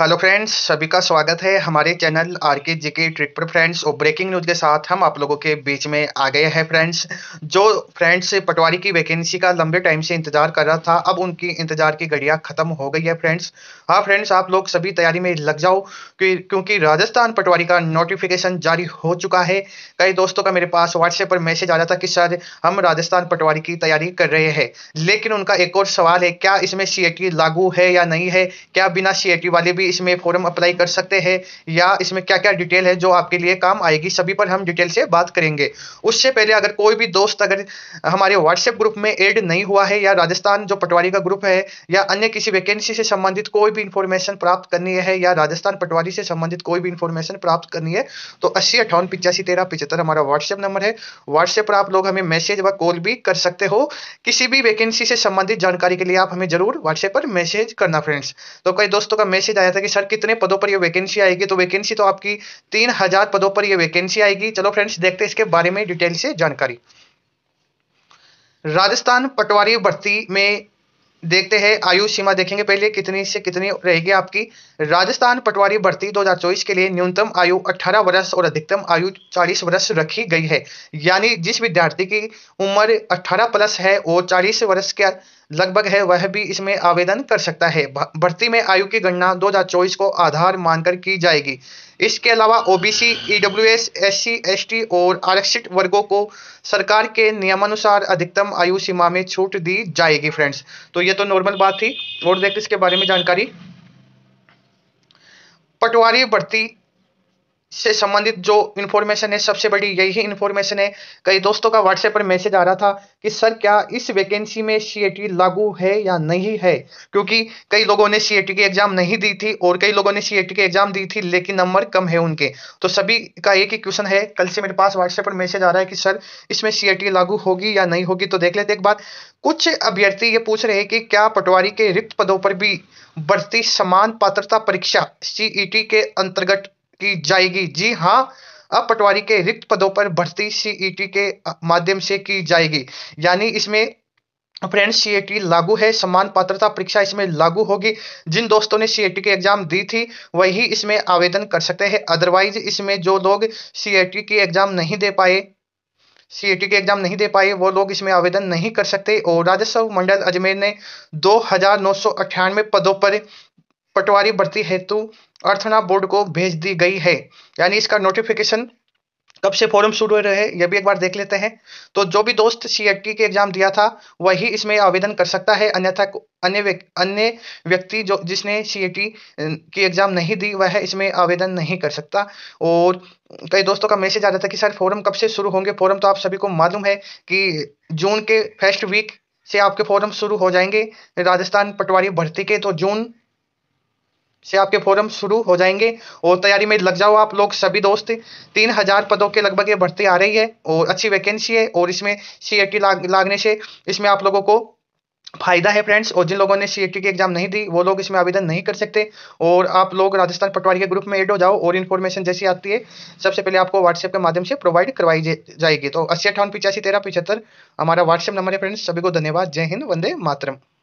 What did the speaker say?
hello friends सभी का स्वागत है हमारे चैनल आर के जी के ट्रिक पर फ्रेंड्स और ब्रेकिंग न्यूज के साथ हम आप लोगों के बीच में आ गए हैं फ्रेंड्स जो फ्रेंड्स पटवारी की वैकेंसी का लंबे टाइम से इंतजार कर रहा था अब उनकी इंतजार की घड़िया खत्म हो गई है फ्रेंड्स हाँ फ्रेंड्स आप लोग सभी तैयारी में लग जाओ क्योंकि राजस्थान पटवारी का नोटिफिकेशन जारी हो चुका है कई दोस्तों का मेरे पास व्हाट्सएप पर मैसेज आ रहा था कि सर हम राजस्थान पटवारी की तैयारी कर रहे हैं लेकिन उनका एक और सवाल है क्या इसमें सी लागू है या नहीं है क्या बिना सी वाले भी इसमें फॉर्म अप्लाई कर सकते हैं या इसमें क्या क्या डिटेल है जो आपके लिए काम आएगी सभी पर हम डिटेल से बात करेंगे उससे पहले अगर कोई भी दोस्त अगर हमारे व्हाट्सएप ग्रुप में एड नहीं हुआ है या राजस्थान जो पटवारी का ग्रुप है या अन्य किसी वैकेंसी से संबंधित कोई भी इंफॉर्मेशन प्राप्त करनी है या राजस्थान पटवारी से संबंधित कोई भी इंफॉर्मेशन प्राप्त करनी है तो अस्सी अट्ठावन पिचासी तेरह पिचहत्तर हमारा व्हाट्सएप नंबर है व्हाट्सएप पर आप लोग हमें मैसेज व कॉल भी कर सकते हो किसी भी वैकेंसी से संबंधित जानकारी के लिए आप हमें जरूर व्हाट्सएप पर मैसेज करना फ्रेंड्स तो कई दोस्तों का मैसेज आया था कि सर कितने पदों पर ये वैकेंसी आएगी तो वैकेंसी तो आपकी तीन हजार पदों पर ये वैकेंसी आएगी चलो फ्रेंड्स देखते हैं इसके बारे में डिटेल से जानकारी राजस्थान पटवारी भर्ती में देखते हैं आयु सीमा देखेंगे पहले कितनी से कितनी रहेगी आपकी राजस्थान पटवारी भर्ती 2024 के लिए न्यूनतम आयु 18 वर्ष और अधिकतम आयु 40 वर्ष रखी गई है यानी जिस विद्यार्थी की उम्र 18 प्लस है और 40 वर्ष के लगभग है वह भी इसमें आवेदन कर सकता है भर्ती में आयु की गणना 2024 को आधार मानकर की जाएगी इसके अलावा ओबीसी, ईडब्ल्यूएस, एससी, एसटी और आरक्षित वर्गों को सरकार के नियमानुसार अधिकतम आयु सीमा में छूट दी जाएगी फ्रेंड्स तो ये तो नॉर्मल बात थी और देखते इसके बारे में जानकारी पटवारी भर्ती से संबंधित जो इन्फॉर्मेशन है सबसे बड़ी यही इन्फॉर्मेशन है कई दोस्तों का व्हाट्सएप पर मैसेज आ रहा था कि सर क्या इस वैकेंसी में सी लागू है या नहीं है क्योंकि कई लोगों ने सी की एग्जाम नहीं दी थी और कई लोगों ने सी की एग्जाम दी थी लेकिन नंबर कम है उनके तो सभी का एक ही क्वेश्चन है कल से मेरे पास व्हाट्सएप पर मैसेज आ रहा है कि सर इसमें सी लागू होगी या नहीं होगी तो देख लेते एक बात कुछ अभ्यर्थी ये पूछ रहे हैं कि क्या पटवारी के रिक्त पदों पर भी बढ़ती समान पात्रता परीक्षा सीई e के अंतर्गत की जाएगी जी हाँ अब पटवारी के रिक्त पदों पर भर्ती सीईटी e के माध्यम से की जाएगी यानी इसमें फ्रेंड सीएटी e लागू है समान पात्रता परीक्षा इसमें लागू होगी जिन दोस्तों ने सीएटी e की एग्जाम दी थी वही इसमें आवेदन कर सकते हैं अदरवाइज इसमें जो लोग सीएटी की एग्जाम नहीं दे पाए सीएटी के एग्जाम नहीं दे पाए वो लोग इसमें आवेदन नहीं कर सकते और राजस्व मंडल अजमेर ने दो पदों पर पटवारी भर्ती हेतु तो अर्थना बोर्ड को भेज दी गई है यानी इसका नोटिफिकेशन कब से फॉर्म शुरू हो रहे हैं यह भी एक बार देख लेते हैं तो जो भी दोस्त सी के एग्जाम दिया था वही इसमें आवेदन कर सकता है अन्यथा अन्य अन्य व्यक्ति जो जिसने सी की एग्जाम नहीं दी वह इसमें आवेदन नहीं कर सकता और कई दोस्तों का मैसेज आ रहा था कि सर फॉरम कब से शुरू होंगे फॉरम तो आप सभी को मालूम है कि जून के फर्स्ट वीक से आपके फॉरम शुरू हो जाएंगे राजस्थान पटवारी भर्ती के तो जून से आपके फोरम शुरू हो जाएंगे और तैयारी में लग जाओ आप लोग सभी दोस्त तीन हज़ार पदों के लगभग ये बढ़ती आ रही है और अच्छी वैकेंसी है और इसमें सी ए लाग, लागने से इसमें आप लोगों को फायदा है फ्रेंड्स और जिन लोगों ने सी की एग्जाम नहीं दी वो लोग इसमें आवेदन नहीं कर सकते और आप लोग राजस्थान पटवारी के ग्रुप में एड हो जाओ और इन्फॉर्मेशन जैसी आती है सबसे पहले आपको व्हाट्सएप के माध्यम से प्रोवाइड करवाई जाएगी तो अस्सी अट्ठावन पिचासी तेरह पिछहत्तर हमारा व्हाट्सएप नंबर है फ्रेंड्स सभी को धन्यवाद जय हिंद वंदे मातरम